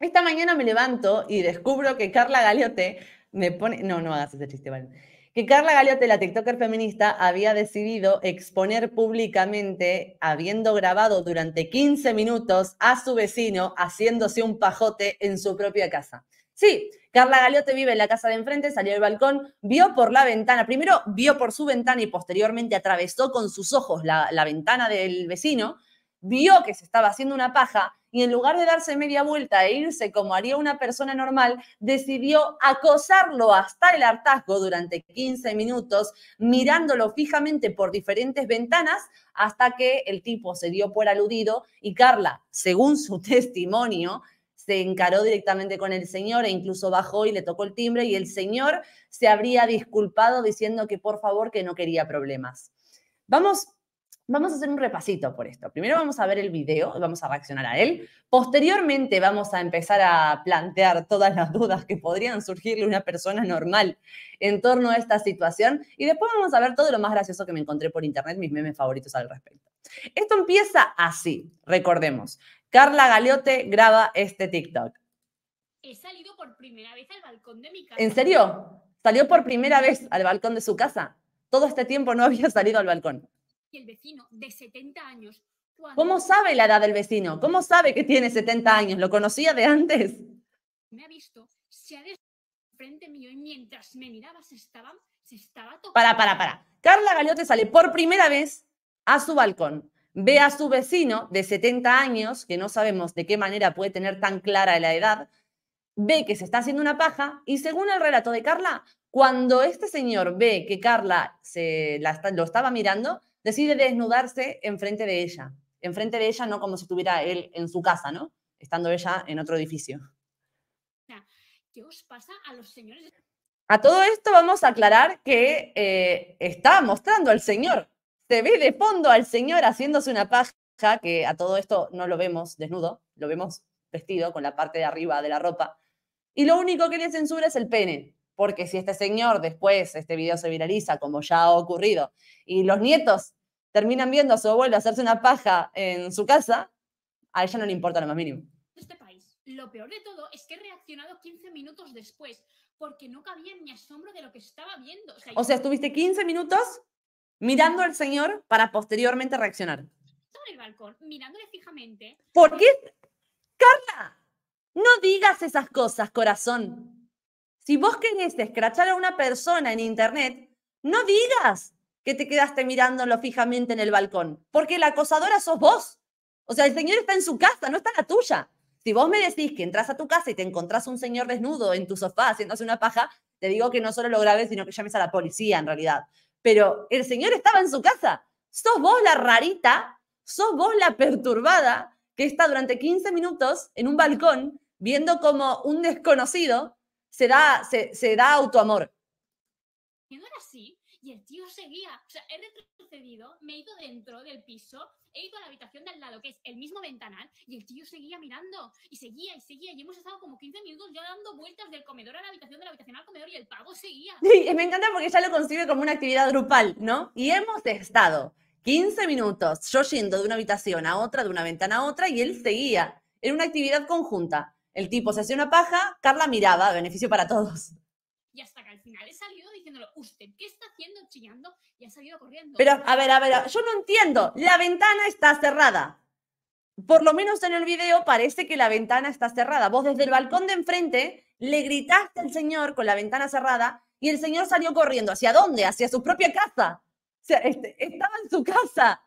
Esta mañana me levanto y descubro que Carla Galeote me pone. No, no hagas ese chiste, vale. Que Carla Galeote, la TikToker feminista, había decidido exponer públicamente, habiendo grabado durante 15 minutos a su vecino haciéndose un pajote en su propia casa. Sí, Carla Galeote vive en la casa de enfrente, salió del balcón, vio por la ventana, primero vio por su ventana y posteriormente atravesó con sus ojos la ventana del vecino, vio que se estaba haciendo una paja y en lugar de darse media vuelta e irse como haría una persona normal, decidió acosarlo hasta el hartazgo durante 15 minutos, mirándolo fijamente por diferentes ventanas hasta que el tipo se dio por aludido y Carla, según su testimonio, se encaró directamente con el señor e incluso bajó y le tocó el timbre y el señor se habría disculpado diciendo que por favor que no quería problemas. Vamos vamos a hacer un repasito por esto. Primero vamos a ver el video, vamos a reaccionar a él. Posteriormente vamos a empezar a plantear todas las dudas que podrían surgirle una persona normal en torno a esta situación. Y después vamos a ver todo lo más gracioso que me encontré por internet, mis memes favoritos al respecto. Esto empieza así, recordemos. Carla Galeote graba este TikTok. He salido por primera vez al balcón de mi casa. ¿En serio? Salió por primera vez al balcón de su casa. Todo este tiempo no había salido al balcón el vecino de 70 años. ¿Cómo sabe la edad del vecino? ¿Cómo sabe que tiene 70 años? ¿Lo conocía de antes? Me ha visto, se ha frente mío y mientras me miraba se estaba, tocando. Para, para, para. Carla Galeote sale por primera vez a su balcón. Ve a su vecino de 70 años, que no sabemos de qué manera puede tener tan clara la edad, ve que se está haciendo una paja y según el relato de Carla, cuando este señor ve que Carla se lo estaba mirando, decide desnudarse enfrente de ella. Enfrente de ella, no como si estuviera él en su casa, ¿no? Estando ella en otro edificio. ¿Qué os pasa a los señores? A todo esto vamos a aclarar que eh, está mostrando al señor. Se ve de fondo al señor haciéndose una paja, que a todo esto no lo vemos desnudo, lo vemos vestido con la parte de arriba de la ropa. Y lo único que le censura es el pene, porque si este señor después este video se viraliza, como ya ha ocurrido, y los nietos terminan viendo a su abuelo hacerse una paja en su casa, a ella no le importa lo más mínimo. Este país, lo peor de todo es que he reaccionado 15 minutos después, porque no cabía en mi asombro de lo que estaba viendo. O sea, o sea estuviste 15 minutos mirando al señor para posteriormente reaccionar. Sobre el balcón, mirándole fijamente. ¿Por qué? ¡Carla! No digas esas cosas, corazón. Si vos querés escrachar a una persona en internet, no digas que te quedaste mirándolo fijamente en el balcón, porque la acosadora sos vos. O sea, el señor está en su casa, no está en la tuya. Si vos me decís que entras a tu casa y te encontrás un señor desnudo en tu sofá haciéndose una paja, te digo que no solo lo grabes, sino que llames a la policía en realidad. Pero el señor estaba en su casa. Sos vos la rarita, sos vos la perturbada que está durante 15 minutos en un balcón viendo como un desconocido se se da autoamor no era así y el tío seguía. O sea, he retrocedido, me he ido dentro del piso, he ido a la habitación del lado, que es el mismo ventanal, y el tío seguía mirando y seguía y seguía. Y hemos estado como 15 minutos ya dando vueltas del comedor a la habitación, de la habitación al comedor, y el pavo seguía. Sí, me encanta porque ya lo concibe como una actividad grupal, ¿no? Y hemos estado 15 minutos yo yendo de una habitación a otra, de una ventana a otra, y él seguía. Era una actividad conjunta. El tipo se hacía una paja, Carla miraba, beneficio para todos y hasta que al final he salido diciéndolo, usted, ¿qué está haciendo chillando? Y ha salido corriendo. Pero, a ver, a ver, yo no entiendo. La ventana está cerrada. Por lo menos en el video parece que la ventana está cerrada. Vos desde el balcón de enfrente le gritaste al señor con la ventana cerrada y el señor salió corriendo. ¿Hacia dónde? Hacia su propia casa. O sea, este, estaba en su casa.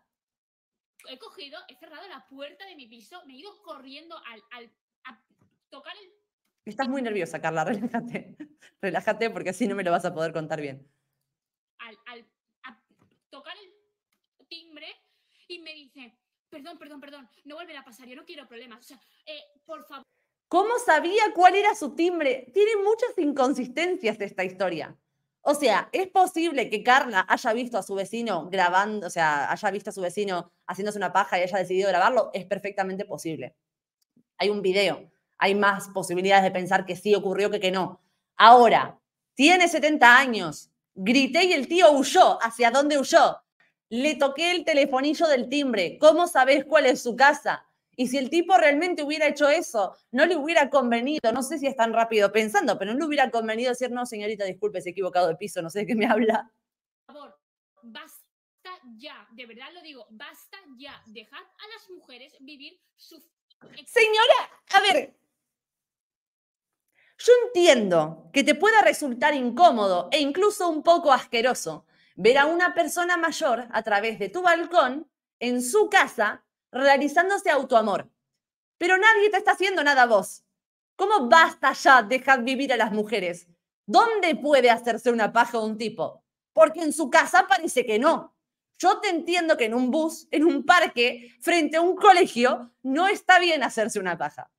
He cogido, he cerrado la puerta de mi piso, me he ido corriendo al, al tocar el Estás muy nerviosa, Carla, relájate. relájate porque así no me lo vas a poder contar bien. Al, tocar el timbre y me dice, perdón, perdón, perdón, no volverá a pasar, yo no quiero problemas. O sea, eh, por favor. ¿Cómo sabía cuál era su timbre? Tiene muchas inconsistencias de esta historia. O sea, es posible que Carla haya visto a su vecino grabando, o sea, haya visto a su vecino haciéndose una paja y haya decidido grabarlo. Es perfectamente posible. Hay un video hay más posibilidades de pensar que sí ocurrió que que no. Ahora, tiene 70 años, grité y el tío huyó. ¿Hacia dónde huyó? Le toqué el telefonillo del timbre. ¿Cómo sabes cuál es su casa? Y si el tipo realmente hubiera hecho eso, no le hubiera convenido, no sé si es tan rápido pensando, pero no le hubiera convenido decir, no, señorita, disculpe, he equivocado de piso, no sé de qué me habla. Por favor, basta ya, de verdad lo digo, basta ya, dejad a las mujeres vivir su... Señora, a ver, yo entiendo que te pueda resultar incómodo e incluso un poco asqueroso ver a una persona mayor a través de tu balcón, en su casa, realizándose autoamor. Pero nadie te está haciendo nada a vos. ¿Cómo basta ya dejar vivir a las mujeres? ¿Dónde puede hacerse una paja un tipo? Porque en su casa parece que no. Yo te entiendo que en un bus, en un parque, frente a un colegio, no está bien hacerse una paja.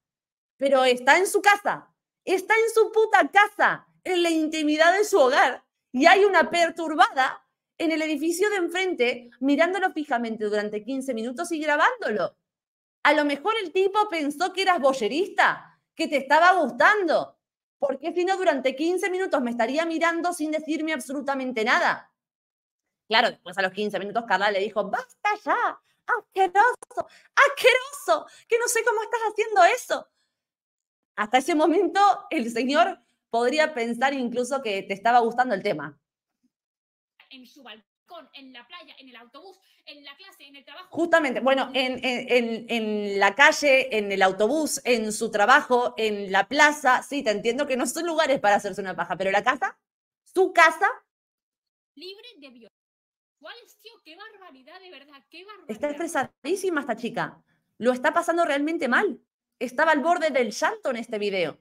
Pero está en su casa, está en su puta casa, en la intimidad de su hogar, y hay una perturbada en el edificio de enfrente, mirándolo fijamente durante 15 minutos y grabándolo. A lo mejor el tipo pensó que eras boyerista, que te estaba gustando, porque si no, durante 15 minutos me estaría mirando sin decirme absolutamente nada. Claro, después a los 15 minutos Carla le dijo, basta ya, asqueroso, asqueroso, que no sé cómo estás haciendo eso hasta ese momento el Señor podría pensar incluso que te estaba gustando el tema. En su balcón, en la playa, en el autobús, en la clase, en el trabajo. Justamente, bueno, mm. en, la calle, en el autobús, en su trabajo, en la plaza, sí, te entiendo que no son lugares para hacerse una paja, pero la casa, su casa. Libre de violencia. ¿Cuál es, tío? Qué barbaridad, de verdad, Está estresadísima esta chica. Lo está pasando realmente mal estaba al borde del llanto en este video.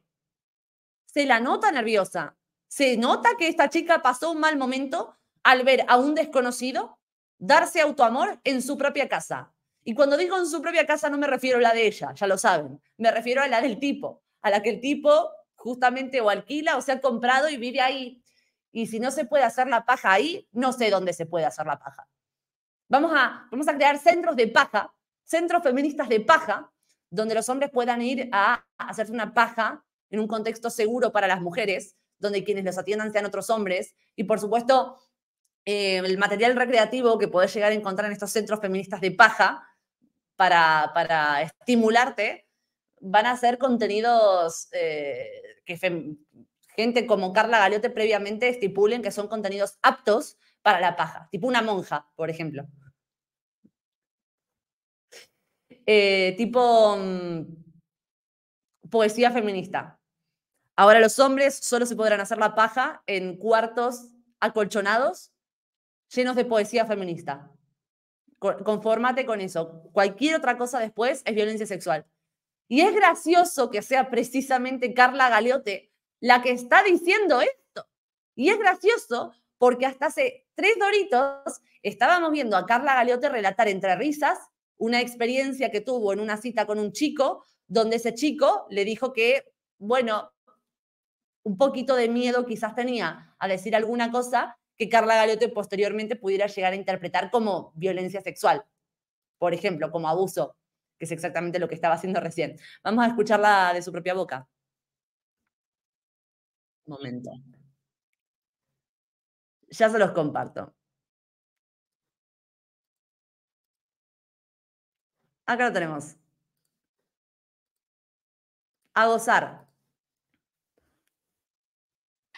Se la nota nerviosa. Se nota que esta chica pasó un mal momento al ver a un desconocido darse autoamor en su propia casa. Y cuando digo en su propia casa no me refiero a la de ella, ya lo saben, me refiero a la del tipo, a la que el tipo justamente o alquila o se ha comprado y vive ahí. Y si no se puede hacer la paja ahí, no sé dónde se puede hacer la paja. Vamos a, vamos a crear centros de paja, centros feministas de paja, donde los hombres puedan ir a hacerse una paja en un contexto seguro para las mujeres, donde quienes los atiendan sean otros hombres. Y por supuesto, eh, el material recreativo que podés llegar a encontrar en estos centros feministas de paja para, estimularte, van a ser contenidos eh, que gente como Carla Galeote previamente estipulen que son contenidos aptos para la paja, tipo una monja, por ejemplo. Eh, tipo mm, poesía feminista. Ahora los hombres solo se podrán hacer la paja en cuartos acolchonados llenos de poesía feminista. Confórmate con eso. Cualquier otra cosa después es violencia sexual. Y es gracioso que sea precisamente Carla Galeote la que está diciendo esto. Y es gracioso porque hasta hace tres doritos estábamos viendo a Carla Galeote relatar entre risas una experiencia que tuvo en una cita con un chico, donde ese chico le dijo que, bueno, un poquito de miedo quizás tenía a decir alguna cosa que Carla Galeote posteriormente pudiera llegar a interpretar como violencia sexual, por ejemplo, como abuso, que es exactamente lo que estaba haciendo recién. Vamos a escucharla de su propia boca. Un momento. Ya se los comparto. Acá lo tenemos. A gozar.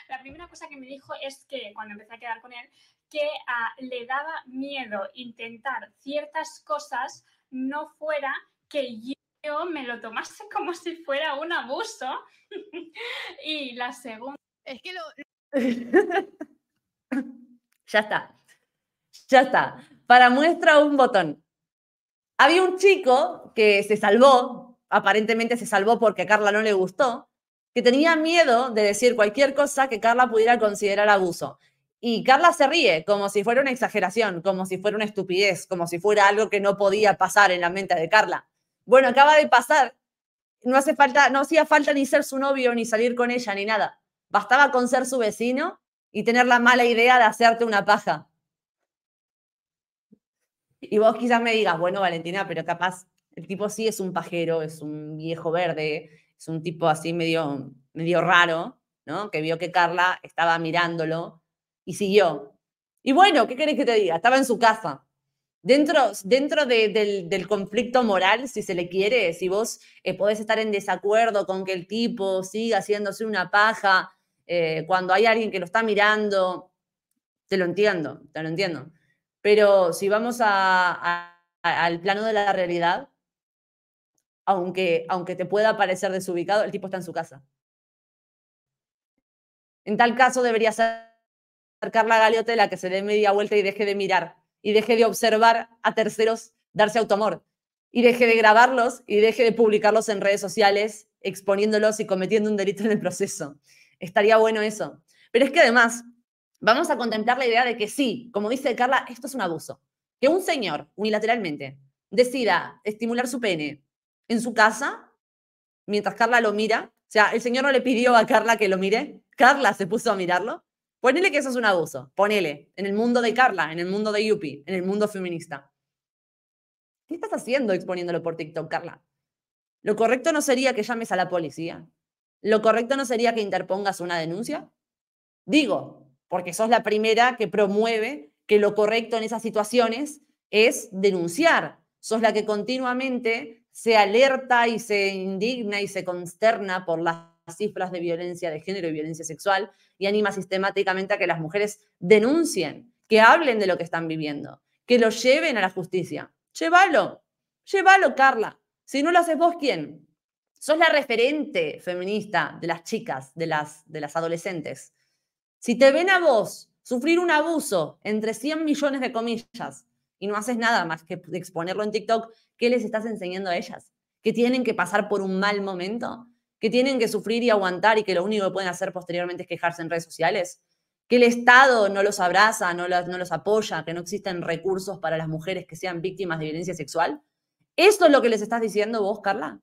La primera cosa que me dijo es que cuando empecé a quedar con él, que ah, le daba miedo intentar ciertas cosas no fuera que yo me lo tomase como si fuera un abuso. y la segunda. Es que lo. ya está. Ya está. Para muestra un botón. Había un chico que se salvó, aparentemente se salvó porque a Carla no le gustó, que tenía miedo de decir cualquier cosa que Carla pudiera considerar abuso. Y Carla se ríe como si fuera una exageración, como si fuera una estupidez, como si fuera algo que no podía pasar en la mente de Carla. Bueno, acaba de pasar. No, no hacía falta ni ser su novio, ni salir con ella, ni nada. Bastaba con ser su vecino y tener la mala idea de hacerte una paja. Y vos quizás me digas, bueno, Valentina, pero capaz el tipo sí es un pajero, es un viejo verde, es un tipo así medio, medio raro, ¿no? Que vio que Carla estaba mirándolo y siguió. Y bueno, ¿qué querés que te diga? Estaba en su casa. Dentro, dentro del, conflicto moral, si se le quiere, si vos eh, podés estar en desacuerdo con que el tipo siga haciéndose una paja eh, cuando hay alguien que lo está mirando, te lo entiendo, te lo entiendo. Pero si vamos al plano de la realidad, aunque, aunque te pueda parecer desubicado, el tipo está en su casa. En tal caso deberías acercar la la que se dé media vuelta y deje de mirar y deje de observar a terceros darse autoamor, y deje de grabarlos y deje de publicarlos en redes sociales exponiéndolos y cometiendo un delito en el proceso. Estaría bueno eso. Pero es que además, vamos a contemplar la idea de que sí, como dice Carla, esto es un abuso. Que un señor unilateralmente decida estimular su pene en su casa, mientras Carla lo mira, o sea, el señor no le pidió a Carla que lo mire, Carla se puso a mirarlo, ponele que eso es un abuso, ponele, en el mundo de Carla, en el mundo de Yupi, en el mundo feminista. ¿Qué estás haciendo exponiéndolo por TikTok, Carla? Lo correcto no sería que llames a la policía. Lo correcto no sería que interpongas una denuncia. Digo, porque sos la primera que promueve que lo correcto en esas situaciones es denunciar. Sos la que continuamente se alerta y se indigna y se consterna por las cifras de violencia de género y violencia sexual y anima sistemáticamente a que las mujeres denuncien, que hablen de lo que están viviendo, que lo lleven a la justicia. Llévalo, llévalo, Carla. Si no lo haces vos, ¿quién? Sos la referente feminista de las chicas, de las, de las adolescentes. Si te ven a vos sufrir un abuso entre 100 millones de comillas y no haces nada más que exponerlo en TikTok, ¿qué les estás enseñando a ellas? ¿Que tienen que pasar por un mal momento? ¿Que tienen que sufrir y aguantar y que lo único que pueden hacer posteriormente es quejarse en redes sociales? ¿Que el Estado no los abraza, no los, apoya, que no existen recursos para las mujeres que sean víctimas de violencia sexual? ¿Eso es lo que les estás diciendo vos, Carla?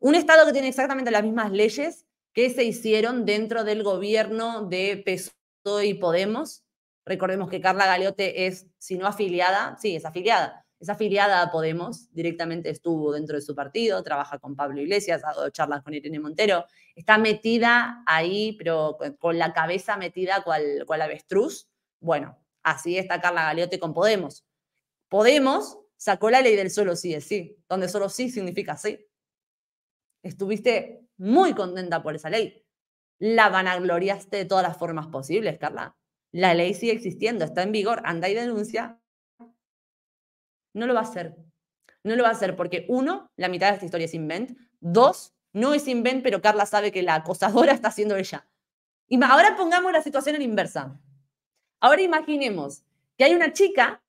Un Estado que tiene exactamente las mismas leyes que se hicieron dentro del gobierno de PSOE y Podemos. Recordemos que Carla Galeote es, si no afiliada, sí, es afiliada, es afiliada a Podemos, directamente estuvo dentro de su partido, trabaja con Pablo Iglesias, ha dado charlas con Irene Montero, está metida ahí, pero con la cabeza metida cual, cual avestruz. Bueno, así está Carla Galeote con Podemos. Podemos sacó la ley del solo sí es sí, donde solo sí significa sí. Estuviste muy contenta por esa ley. La vanagloriaste de todas las formas posibles, Carla. La ley sigue existiendo, está en vigor, anda y denuncia. No lo va a hacer. No lo va a hacer porque, uno, la mitad de esta historia es invent. Dos, no es invent, pero Carla sabe que la acosadora está siendo ella. Y ahora pongamos la situación en inversa. Ahora imaginemos que hay una chica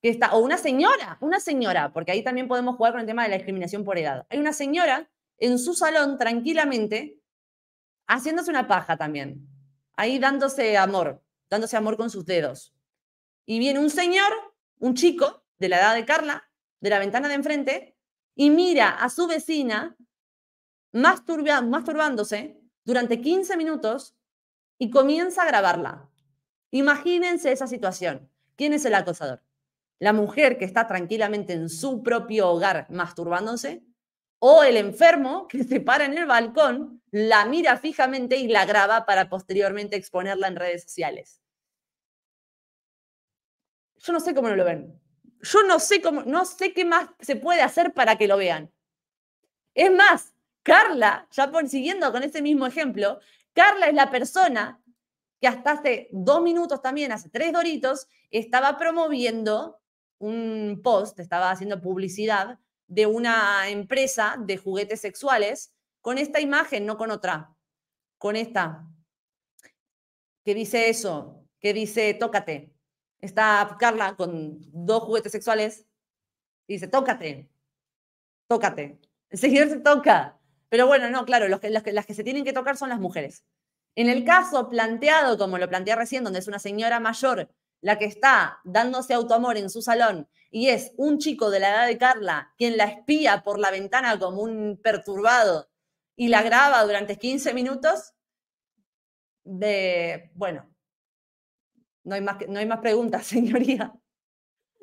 que está, o una señora, una señora, porque ahí también podemos jugar con el tema de la discriminación por edad. Hay una señora en su salón tranquilamente, haciéndose una paja también, ahí dándose amor, dándose amor con sus dedos. Y viene un señor, un chico de la edad de Carla, de la ventana de enfrente, y mira a su vecina masturbándose durante 15 minutos y comienza a grabarla. Imagínense esa situación. ¿Quién es el acosador? La mujer que está tranquilamente en su propio hogar masturbándose o el enfermo que se para en el balcón, la mira fijamente y la graba para posteriormente exponerla en redes sociales. Yo no sé cómo no lo ven. Yo no sé cómo, no sé qué más se puede hacer para que lo vean. Es más, Carla, ya siguiendo con ese mismo ejemplo, Carla es la persona que hasta hace dos minutos también, hace tres doritos, estaba promoviendo un post, estaba haciendo publicidad de una empresa de juguetes sexuales con esta imagen, no con otra, con esta, que dice eso, que dice tócate. Está Carla con dos juguetes sexuales dice tócate, tócate. El seguidor se toca. Pero bueno, no, claro, los que, las que se tienen que tocar son las mujeres. En el caso planteado, como lo planteé recién, donde es una señora mayor la que está dándose autoamor en su salón y es un chico de la edad de Carla quien la espía por la ventana como un perturbado y la graba durante 15 minutos, de, bueno, no hay, más, no hay más preguntas, señoría.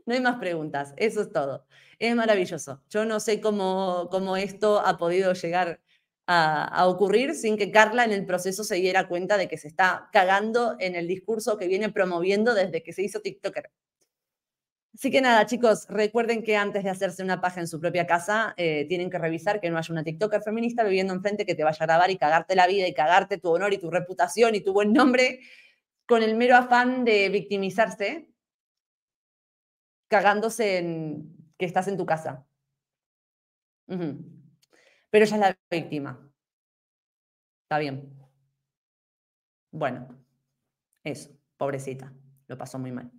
No hay más preguntas, eso es todo. Es maravilloso. Yo no sé cómo, esto ha podido llegar a, a, ocurrir sin que Carla en el proceso se diera cuenta de que se está cagando en el discurso que viene promoviendo desde que se hizo TikToker. Así que nada, chicos, recuerden que antes de hacerse una paja en su propia casa, eh, tienen que revisar que no haya una TikToker feminista viviendo enfrente que te vaya a grabar y cagarte la vida y cagarte tu honor y tu reputación y tu buen nombre con el mero afán de victimizarse, cagándose en que estás en tu casa. Pero ella es la víctima. Está bien. Bueno, eso, pobrecita, lo pasó muy mal.